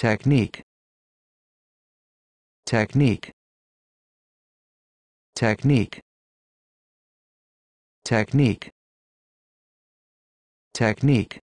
technique technique technique technique technique